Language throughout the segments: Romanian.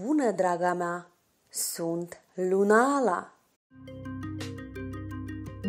Bună, draga mea! Sunt Lunala!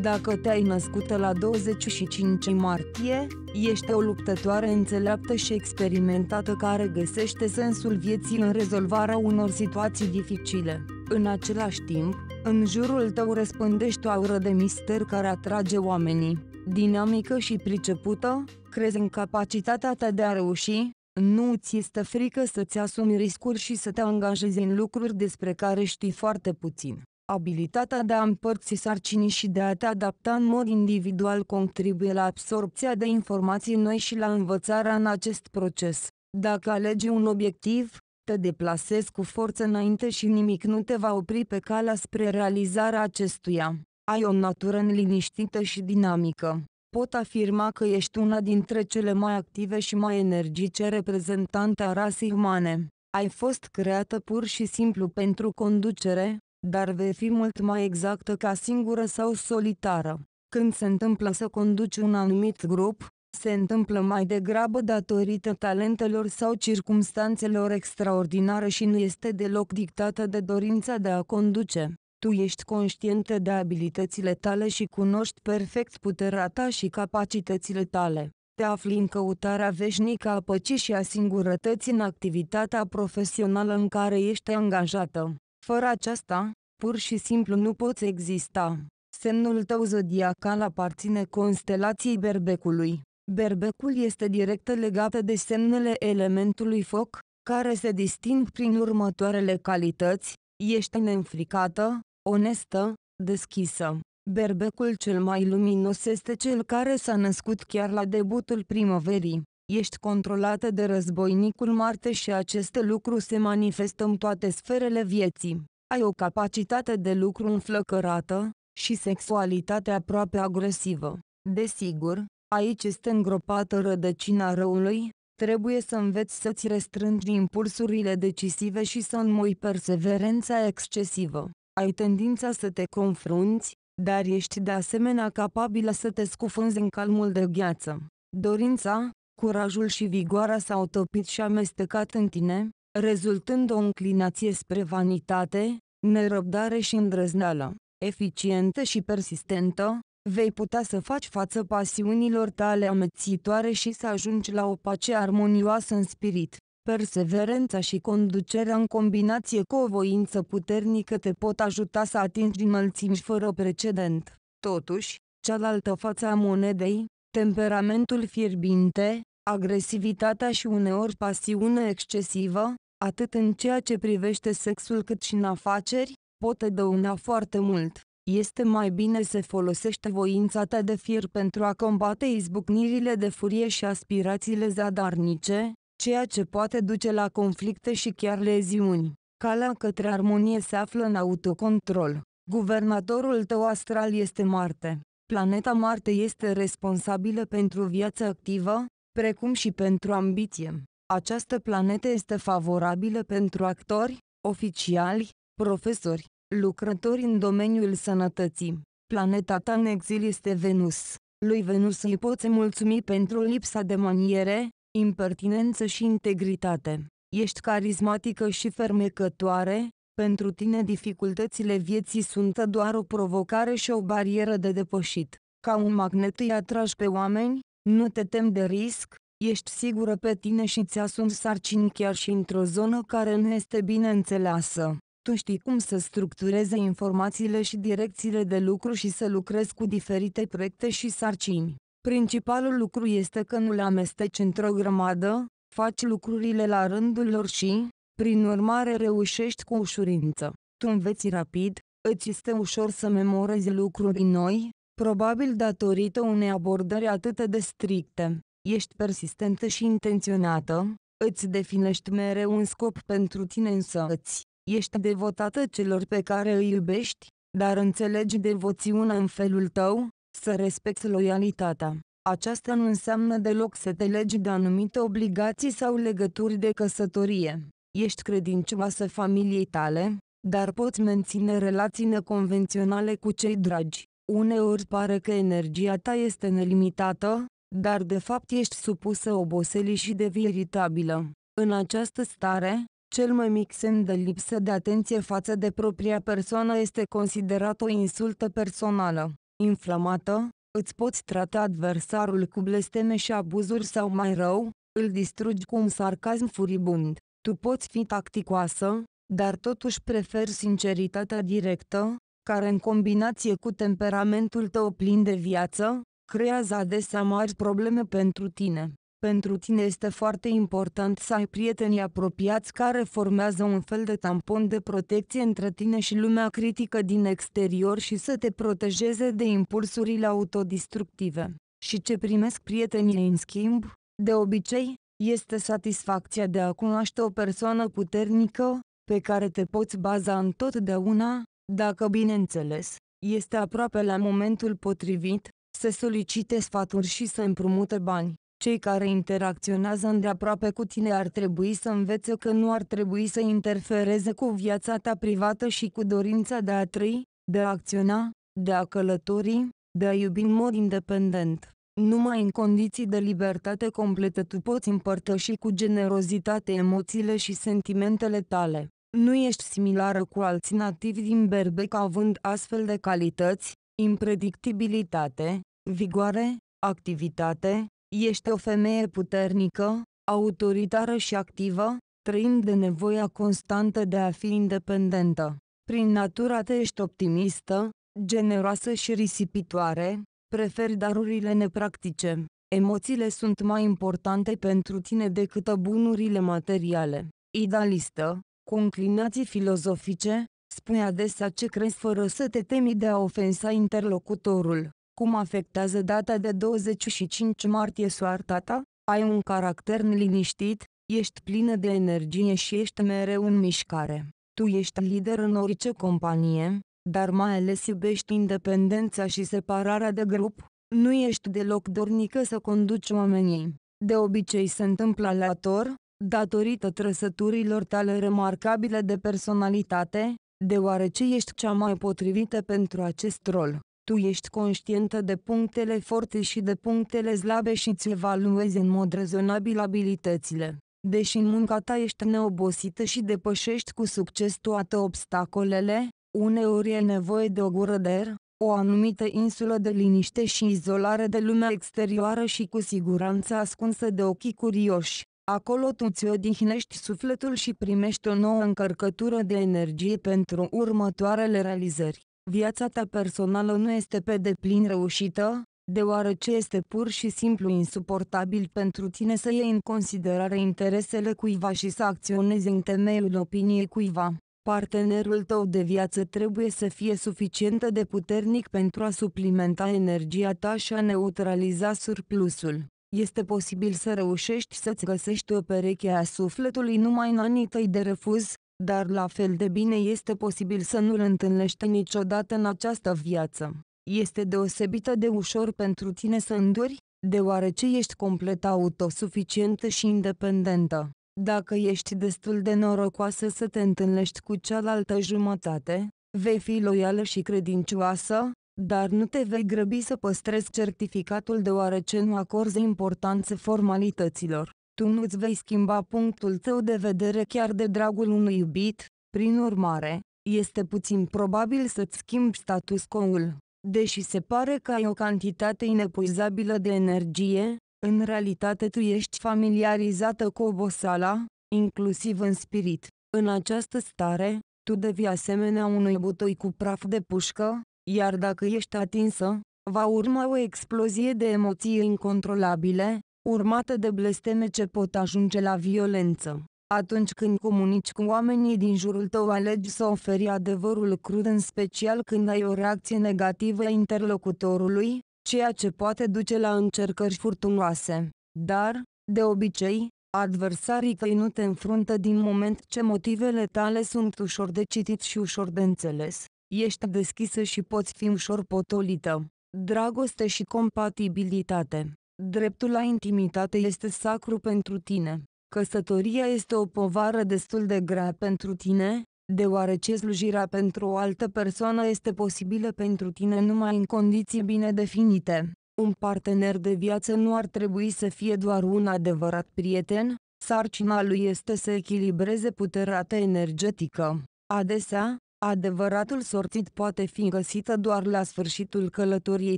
Dacă te-ai născută la 25 martie, ești o luptătoare înțeleaptă și experimentată care găsește sensul vieții în rezolvarea unor situații dificile. În același timp, în jurul tău răspândești o aură de mister care atrage oamenii. Dinamică și pricepută, crezi în capacitatea ta de a reuși, nu ți este frică să-ți asumi riscuri și să te angajezi în lucruri despre care știi foarte puțin. Abilitatea de a împărți sarcinii și de a te adapta în mod individual contribuie la absorpția de informații noi și la învățarea în acest proces. Dacă alegi un obiectiv, te deplasezi cu forță înainte și nimic nu te va opri pe calea spre realizarea acestuia. Ai o natură neliniștită și dinamică pot afirma că ești una dintre cele mai active și mai energice reprezentante a rasei umane. Ai fost creată pur și simplu pentru conducere, dar vei fi mult mai exactă ca singură sau solitară. Când se întâmplă să conduci un anumit grup, se întâmplă mai degrabă datorită talentelor sau circumstanțelor extraordinare și nu este deloc dictată de dorința de a conduce. Tu ești conștientă de abilitățile tale și cunoști perfect puterea ta și capacitățile tale. Te afli în căutarea veșnică a păcii și a singurătății în activitatea profesională în care ești angajată. Fără aceasta, pur și simplu nu poți exista. Semnul tău zodiacal aparține constelației berbecului. Berbecul este direct legat de semnele elementului foc, care se disting prin următoarele calități, ești neînfricată, onestă, deschisă. Berbecul cel mai luminos este cel care s-a născut chiar la debutul primăverii. Ești controlată de războinicul Marte și acest lucru se manifestă în toate sferele vieții. Ai o capacitate de lucru înflăcărată și sexualitate aproape agresivă. Desigur, aici este îngropată rădăcina răului, trebuie să înveți să-ți restrângi impulsurile decisive și să înmui perseverența excesivă ai tendința să te confrunți, dar ești de asemenea capabilă să te scufunzi în calmul de gheață. Dorința, curajul și vigoarea s-au topit și amestecat în tine, rezultând o înclinație spre vanitate, nerăbdare și îndrăzneală. Eficientă și persistentă, vei putea să faci față pasiunilor tale amețitoare și să ajungi la o pace armonioasă în spirit. Perseverența și conducerea în combinație cu o voință puternică te pot ajuta să atingi înălțimi fără precedent. Totuși, cealaltă față a monedei, temperamentul fierbinte, agresivitatea și uneori pasiune excesivă, atât în ceea ce privește sexul cât și în afaceri, pot dăuna foarte mult. Este mai bine să folosești voința ta de fier pentru a combate izbucnirile de furie și aspirațiile zadarnice, ceea ce poate duce la conflicte și chiar leziuni. Calea către armonie se află în autocontrol. Guvernatorul tău astral este Marte. Planeta Marte este responsabilă pentru viața activă, precum și pentru ambiție. Această planetă este favorabilă pentru actori, oficiali, profesori, lucrători în domeniul sănătății. Planeta ta în exil este Venus. Lui Venus îi poți mulțumi pentru lipsa de maniere, impertinență și integritate. Ești carismatică și fermecătoare, pentru tine dificultățile vieții sunt doar o provocare și o barieră de depășit. Ca un magnet îi atragi pe oameni, nu te tem de risc, ești sigură pe tine și ți-asumi sarcini chiar și într-o zonă care nu este bine înțeleasă. Tu știi cum să structureze informațiile și direcțiile de lucru și să lucrezi cu diferite proiecte și sarcini. Principalul lucru este că nu le amesteci într-o grămadă, faci lucrurile la rândul lor și, prin urmare reușești cu ușurință. Tu înveți rapid, îți este ușor să memorezi lucruri noi, probabil datorită unei abordări atât de stricte. Ești persistentă și intenționată, îți definești mereu un scop pentru tine îți. ești devotată celor pe care îi iubești, dar înțelegi devoțiunea în felul tău, să respecti loialitatea. Aceasta nu înseamnă deloc să te legi de anumite obligații sau legături de căsătorie. Ești credincioasă familiei tale, dar poți menține relații neconvenționale cu cei dragi. Uneori pare că energia ta este nelimitată, dar de fapt ești supusă oboselii și devii iritabilă. În această stare, cel mai mic semn de lipsă de atenție față de propria persoană este considerat o insultă personală inflamată, îți poți trata adversarul cu blesteme și abuzuri sau mai rău, îl distrugi cu un sarcasm furibund. Tu poți fi tacticoasă, dar totuși prefer sinceritatea directă, care în combinație cu temperamentul tău plin de viață, creează adesea mari probleme pentru tine. Pentru tine este foarte important să ai prieteni apropiați care formează un fel de tampon de protecție între tine și lumea critică din exterior și să te protejeze de impulsurile autodistructive. Și ce primesc prietenii în schimb, de obicei, este satisfacția de a cunoaște o persoană puternică, pe care te poți baza întotdeauna, dacă bineînțeles, este aproape la momentul potrivit, să solicite sfaturi și să împrumute bani. Cei care interacționează îndeaproape cu tine ar trebui să învețe că nu ar trebui să interfereze cu viața ta privată și cu dorința de a trăi, de a acționa, de a călători, de a iubi în mod independent. Numai în condiții de libertate completă tu poți împărtăși cu generozitate emoțiile și sentimentele tale. Nu ești similară cu alți nativi din Berbec având astfel de calități, impredictibilitate, vigoare, activitate, Ești o femeie puternică, autoritară și activă, trăind de nevoia constantă de a fi independentă. Prin natura te ești optimistă, generoasă și risipitoare, preferi darurile nepractice. Emoțiile sunt mai importante pentru tine decât bunurile materiale. Idealistă, cu înclinații filozofice, spui adesea ce crezi fără să te temi de a ofensa interlocutorul. Cum afectează data de 25 martie soarta ta? Ai un caracter liniștit, ești plină de energie și ești mereu în mișcare. Tu ești lider în orice companie, dar mai ales iubești independența și separarea de grup. Nu ești deloc dornică să conduci oamenii. De obicei se întâmplă aleator, datorită trăsăturilor tale remarcabile de personalitate, deoarece ești cea mai potrivită pentru acest rol. Tu ești conștientă de punctele forte și de punctele slabe și îți evaluezi în mod rezonabil abilitățile. Deși în munca ta ești neobosită și depășești cu succes toate obstacolele, uneori e nevoie de o gură de aer, o anumită insulă de liniște și izolare de lumea exterioară și cu siguranță ascunsă de ochii curioși. Acolo tu ți odihnești sufletul și primești o nouă încărcătură de energie pentru următoarele realizări. Viața ta personală nu este pe deplin reușită, deoarece este pur și simplu insuportabil pentru tine să iei în considerare interesele cuiva și să acționezi în temeiul opiniei cuiva. Partenerul tău de viață trebuie să fie suficient de puternic pentru a suplimenta energia ta și a neutraliza surplusul. Este posibil să reușești să-ți găsești o pereche a sufletului numai în anii tăi de refuz, dar la fel de bine este posibil să nu-l întâlnești niciodată în această viață. Este deosebită de ușor pentru tine să înduri, deoarece ești complet autosuficientă și independentă. Dacă ești destul de norocoasă să te întâlnești cu cealaltă jumătate, vei fi loială și credincioasă, dar nu te vei grăbi să păstrezi certificatul deoarece nu acorzi importanță formalităților tu nu-ți vei schimba punctul tău de vedere chiar de dragul unui iubit, prin urmare, este puțin probabil să-ți schimbi status quo-ul. Deși se pare că ai o cantitate inepuizabilă de energie, în realitate tu ești familiarizată cu obosala, inclusiv în spirit. În această stare, tu devii asemenea unui butoi cu praf de pușcă, iar dacă ești atinsă, va urma o explozie de emoții incontrolabile, urmată de blesteme ce pot ajunge la violență. Atunci când comunici cu oamenii din jurul tău, alegi să oferi adevărul crud, în special când ai o reacție negativă a interlocutorului, ceea ce poate duce la încercări furtunoase. Dar, de obicei, adversarii tăi nu te înfruntă din moment ce motivele tale sunt ușor de citit și ușor de înțeles. Ești deschisă și poți fi ușor potolită. Dragoste și compatibilitate Dreptul la intimitate este sacru pentru tine. Căsătoria este o povară destul de grea pentru tine, deoarece slujirea pentru o altă persoană este posibilă pentru tine numai în condiții bine definite. Un partener de viață nu ar trebui să fie doar un adevărat prieten, sarcina lui este să echilibreze puterea ta energetică. Adesea, adevăratul sortit poate fi găsită doar la sfârșitul călătoriei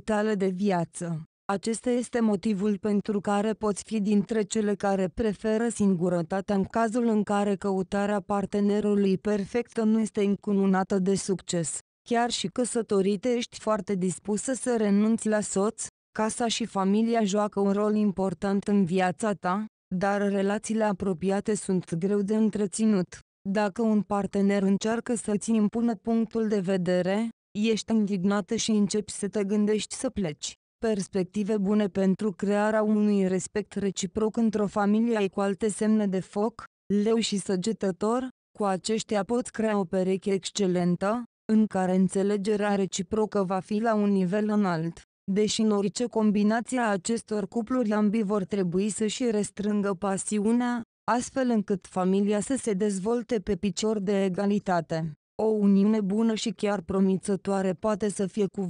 tale de viață. Acesta este motivul pentru care poți fi dintre cele care preferă singurătatea în cazul în care căutarea partenerului perfect nu este încununată de succes. Chiar și căsătorite ești foarte dispusă să renunți la soț, casa și familia joacă un rol important în viața ta, dar relațiile apropiate sunt greu de întreținut. Dacă un partener încearcă să-ți impună punctul de vedere, ești indignată și începi să te gândești să pleci. Perspective bune pentru crearea unui respect reciproc într-o familie cu alte semne de foc, leu și săgetător, cu aceștia poți crea o pereche excelentă, în care înțelegerea reciprocă va fi la un nivel înalt. Deși în orice combinație a acestor cupluri ambii vor trebui să-și restrângă pasiunea, astfel încât familia să se dezvolte pe picior de egalitate. O uniune bună și chiar promițătoare poate să fie cu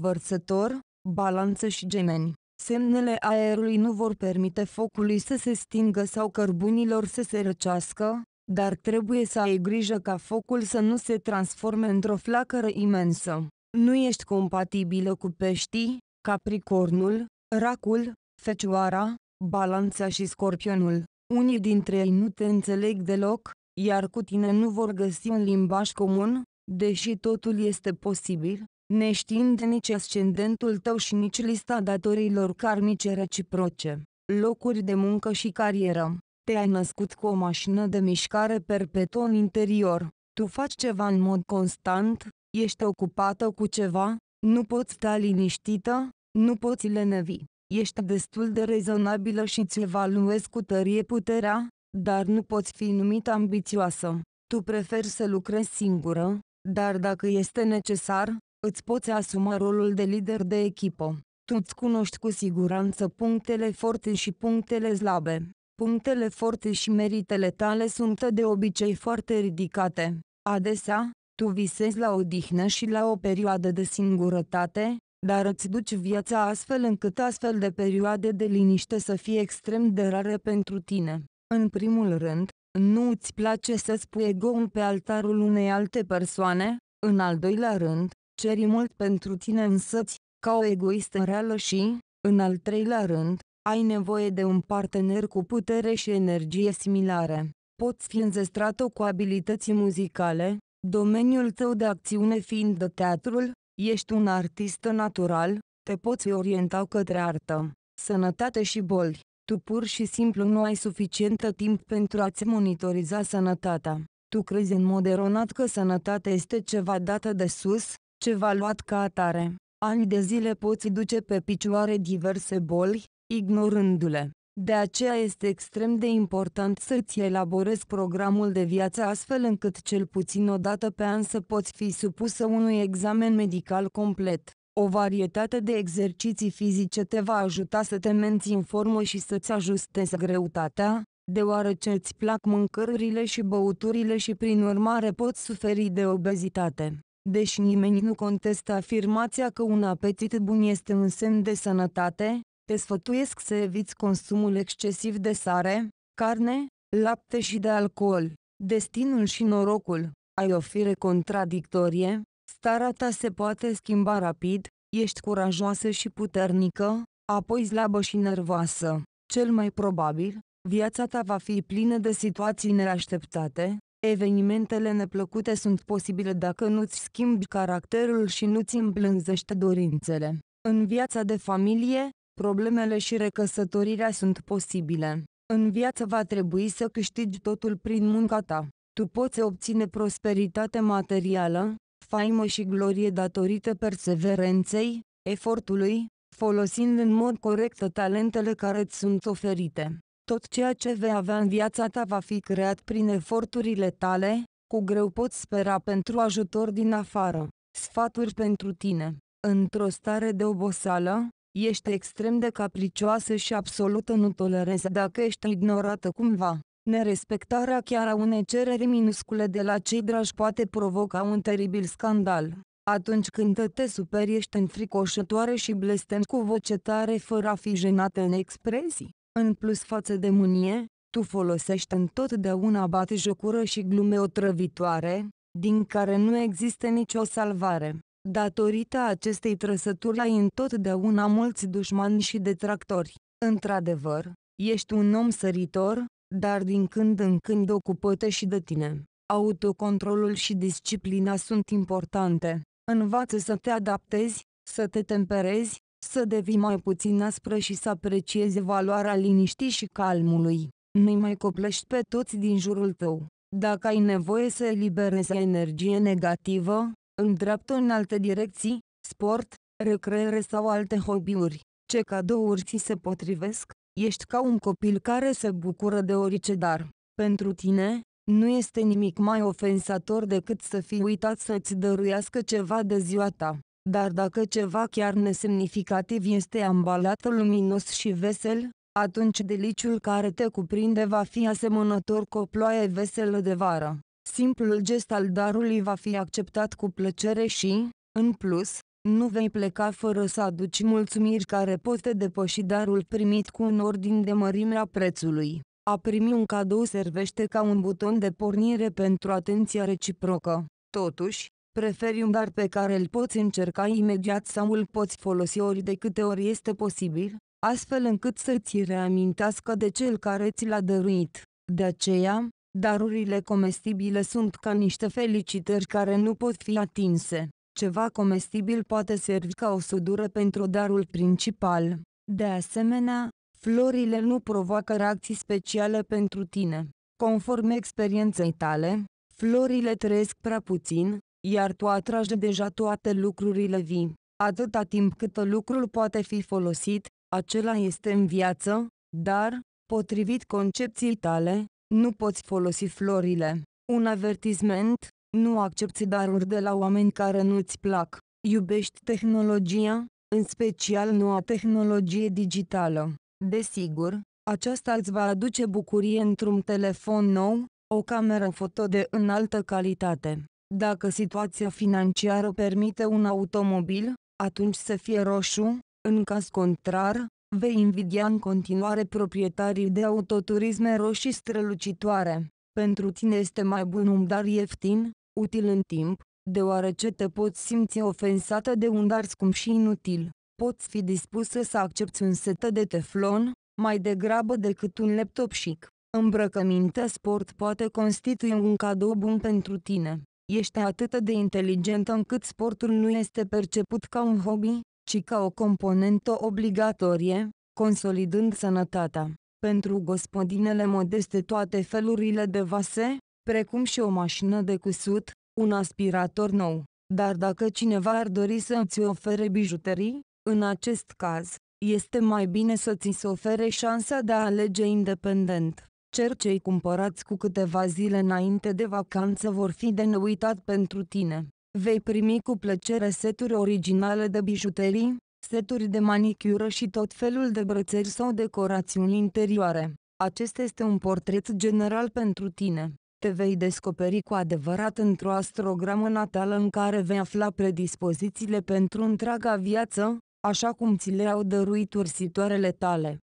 balanță și gemeni. Semnele aerului nu vor permite focului să se stingă sau cărbunilor să se răcească, dar trebuie să ai grijă ca focul să nu se transforme într-o flacără imensă. Nu ești compatibilă cu peștii, capricornul, racul, fecioara, balanța și scorpionul. Unii dintre ei nu te înțeleg deloc, iar cu tine nu vor găsi un limbaj comun, deși totul este posibil, neștiind nici ascendentul tău și nici lista datorilor karmice reciproce, locuri de muncă și carieră. Te-ai născut cu o mașină de mișcare perpetuă în interior. Tu faci ceva în mod constant, ești ocupată cu ceva, nu poți sta liniștită, nu poți lenevi. Ești destul de rezonabilă și îți evaluezi cu tărie puterea, dar nu poți fi numită ambițioasă. Tu preferi să lucrezi singură, dar dacă este necesar, Îți poți asuma rolul de lider de echipă. Tu îți cunoști cu siguranță punctele forte și punctele slabe. Punctele forte și meritele tale sunt de obicei foarte ridicate. Adesea, tu visezi la odihnă și la o perioadă de singurătate, dar îți duci viața astfel încât astfel de perioade de liniște să fie extrem de rare pentru tine. În primul rând, nu îți place să spui ego pe altarul unei alte persoane, în al doilea rând, ceri mult pentru tine însăți, ca o egoistă reală și, în al treilea rând, ai nevoie de un partener cu putere și energie similare. Poți fi înzestrat-o cu abilități muzicale, domeniul tău de acțiune fiind de teatrul, ești un artist natural, te poți orienta către artă, sănătate și boli. Tu pur și simplu nu ai suficientă timp pentru a-ți monitoriza sănătatea. Tu crezi în mod eronat că sănătatea este ceva dată de sus, ceva luat ca atare. Ani de zile poți duce pe picioare diverse boli, ignorându-le. De aceea este extrem de important să-ți elaborezi programul de viață astfel încât cel puțin o dată pe an să poți fi supusă unui examen medical complet. O varietate de exerciții fizice te va ajuta să te menții în formă și să-ți ajustezi greutatea, deoarece îți plac mâncărurile și băuturile și prin urmare poți suferi de obezitate. Deși nimeni nu contestă afirmația că un apetit bun este un semn de sănătate, te sfătuiesc să eviți consumul excesiv de sare, carne, lapte și de alcool. Destinul și norocul, ai o fire contradictorie, starea ta se poate schimba rapid, ești curajoasă și puternică, apoi slabă și nervoasă. Cel mai probabil, viața ta va fi plină de situații neașteptate, Evenimentele neplăcute sunt posibile dacă nu-ți schimbi caracterul și nu-ți îmblânzești dorințele. În viața de familie, problemele și recăsătorirea sunt posibile. În viață va trebui să câștigi totul prin munca ta. Tu poți obține prosperitate materială, faimă și glorie datorită perseverenței, efortului, folosind în mod corect talentele care îți sunt oferite. Tot ceea ce vei avea în viața ta va fi creat prin eforturile tale, cu greu poți spera pentru ajutor din afară. Sfaturi pentru tine. Într-o stare de oboseală, ești extrem de capricioasă și absolută nu tolerezi dacă ești ignorată cumva. Nerespectarea chiar a unei cereri minuscule de la cei dragi poate provoca un teribil scandal. Atunci când te superi ești înfricoșătoare și blestem cu voce tare fără a fi jenată în expresii. În plus față de mânie, tu folosești întotdeauna bate jocură și glume otrăvitoare, din care nu există nicio salvare. Datorită acestei trăsături ai întotdeauna mulți dușmani și detractori. Într-adevăr, ești un om săritor, dar din când în când ocupă-te și de tine. Autocontrolul și disciplina sunt importante. Învață să te adaptezi, să te temperezi, să devii mai puțin aspră și să apreciezi valoarea liniștii și calmului. Nu-i mai coplești pe toți din jurul tău. Dacă ai nevoie să eliberezi energie negativă, îndreaptă în alte direcții, sport, recreere sau alte hobby-uri. Ce cadouri ți se potrivesc? Ești ca un copil care se bucură de orice dar. Pentru tine, nu este nimic mai ofensator decât să fii uitat să-ți dăruiască ceva de ziua ta. Dar dacă ceva chiar nesemnificativ este ambalat luminos și vesel, atunci deliciul care te cuprinde va fi asemănător cu o ploaie veselă de vară. Simplul gest al darului va fi acceptat cu plăcere și, în plus, nu vei pleca fără să aduci mulțumiri care pot depăși darul primit cu un ordin de mărimea prețului. A primi un cadou servește ca un buton de pornire pentru atenția reciprocă. Totuși, Preferi un dar pe care îl poți încerca imediat sau îl poți folosi ori de câte ori este posibil, astfel încât să ți reamintească de cel care ți l-a dăruit. De aceea, darurile comestibile sunt ca niște felicitări care nu pot fi atinse. Ceva comestibil poate servi ca o sudură pentru darul principal. De asemenea, florile nu provoacă reacții speciale pentru tine. Conform experienței tale, florile trăiesc prea puțin, iar tu atragi deja toate lucrurile vii. Atâta timp cât lucrul poate fi folosit, acela este în viață, dar, potrivit concepției tale, nu poți folosi florile. Un avertisment, nu accepti daruri de la oameni care nu-ți plac. Iubești tehnologia, în special noua tehnologie digitală. Desigur, aceasta îți va aduce bucurie într-un telefon nou, o cameră foto de înaltă calitate, dacă situația financiară permite un automobil, atunci să fie roșu, în caz contrar, vei invidia în continuare proprietarii de autoturisme roșii strălucitoare. Pentru tine este mai bun un dar ieftin, util în timp, deoarece te poți simți ofensată de un dar scump și inutil. Poți fi dispusă să accepti un set de teflon, mai degrabă decât un laptop chic. Îmbrăcămintea sport poate constitui un cadou bun pentru tine. Ești atât de inteligentă încât sportul nu este perceput ca un hobby, ci ca o componentă obligatorie, consolidând sănătatea. Pentru gospodinele modeste toate felurile de vase, precum și o mașină de cusut, un aspirator nou. Dar dacă cineva ar dori să îți ofere bijuterii, în acest caz, este mai bine să ți se ofere șansa de a alege independent. Cer cei cumpărați cu câteva zile înainte de vacanță vor fi de neuitat pentru tine. Vei primi cu plăcere seturi originale de bijuterii, seturi de manicură și tot felul de brățări sau decorațiuni interioare. Acesta este un portret general pentru tine. Te vei descoperi cu adevărat într-o astrogramă natală în care vei afla predispozițiile pentru întreaga viață, așa cum ți le-au dăruit ursitoarele tale.